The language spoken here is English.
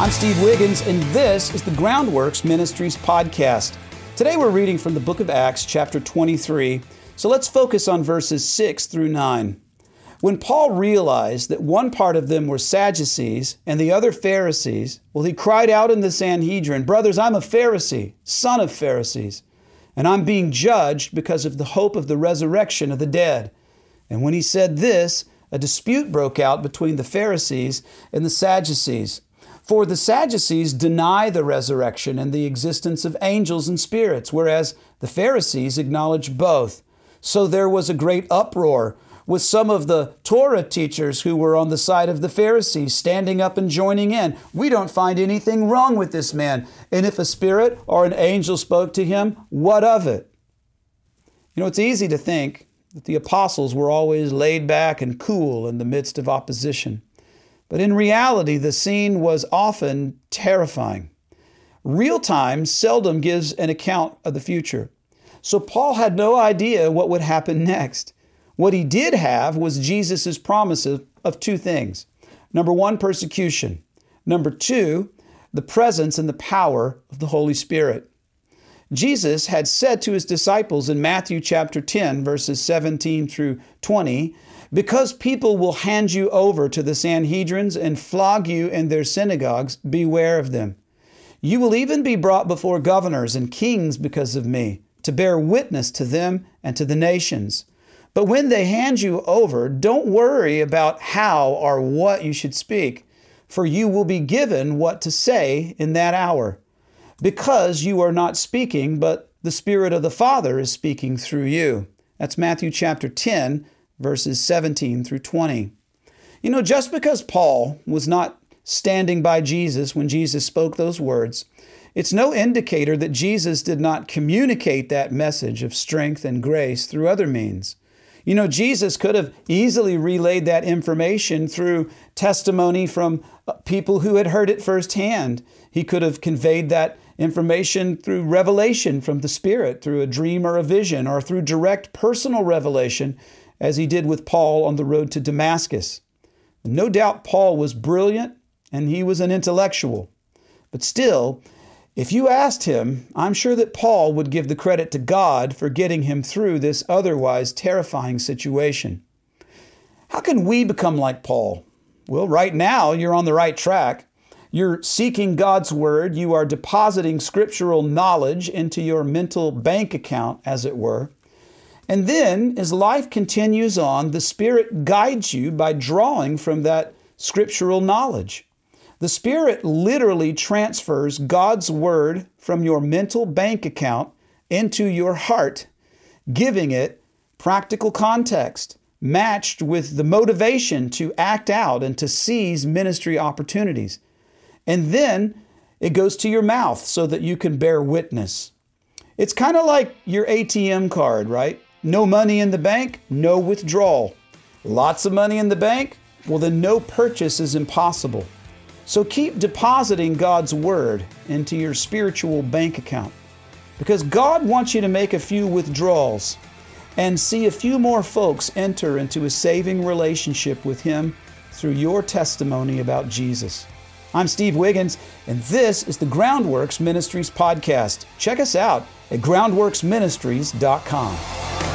I'm Steve Wiggins, and this is the Groundworks Ministries podcast. Today we're reading from the book of Acts, chapter 23. So let's focus on verses 6 through 9. When Paul realized that one part of them were Sadducees and the other Pharisees, well, he cried out in the Sanhedrin, Brothers, I'm a Pharisee, son of Pharisees, and I'm being judged because of the hope of the resurrection of the dead. And when he said this, a dispute broke out between the Pharisees and the Sadducees. For the Sadducees deny the resurrection and the existence of angels and spirits, whereas the Pharisees acknowledge both. So there was a great uproar with some of the Torah teachers who were on the side of the Pharisees standing up and joining in. We don't find anything wrong with this man. And if a spirit or an angel spoke to him, what of it? You know, it's easy to think that the apostles were always laid back and cool in the midst of opposition. But in reality, the scene was often terrifying. Real time seldom gives an account of the future. So Paul had no idea what would happen next. What he did have was Jesus' promise of two things number one, persecution, number two, the presence and the power of the Holy Spirit. Jesus had said to his disciples in Matthew chapter 10, verses 17 through 20, because people will hand you over to the Sanhedrins and flog you in their synagogues, beware of them. You will even be brought before governors and kings because of me, to bear witness to them and to the nations. But when they hand you over, don't worry about how or what you should speak, for you will be given what to say in that hour, because you are not speaking, but the Spirit of the Father is speaking through you. That's Matthew chapter 10, verses 17 through 20. You know, just because Paul was not standing by Jesus when Jesus spoke those words, it's no indicator that Jesus did not communicate that message of strength and grace through other means. You know, Jesus could have easily relayed that information through testimony from uh, people who had heard it firsthand. He could have conveyed that information through revelation from the Spirit, through a dream or a vision, or through direct personal revelation as he did with Paul on the road to Damascus. No doubt Paul was brilliant and he was an intellectual, but still, if you asked him, I'm sure that Paul would give the credit to God for getting him through this otherwise terrifying situation. How can we become like Paul? Well, right now, you're on the right track. You're seeking God's Word. You are depositing scriptural knowledge into your mental bank account, as it were. And then, as life continues on, the Spirit guides you by drawing from that scriptural knowledge. The Spirit literally transfers God's Word from your mental bank account into your heart, giving it practical context, matched with the motivation to act out and to seize ministry opportunities. And then it goes to your mouth so that you can bear witness. It's kind of like your ATM card, right? No money in the bank, no withdrawal. Lots of money in the bank? Well, then no purchase is impossible. So keep depositing God's Word into your spiritual bank account because God wants you to make a few withdrawals and see a few more folks enter into a saving relationship with Him through your testimony about Jesus. I'm Steve Wiggins, and this is the Groundworks Ministries podcast. Check us out at groundworksministries.com.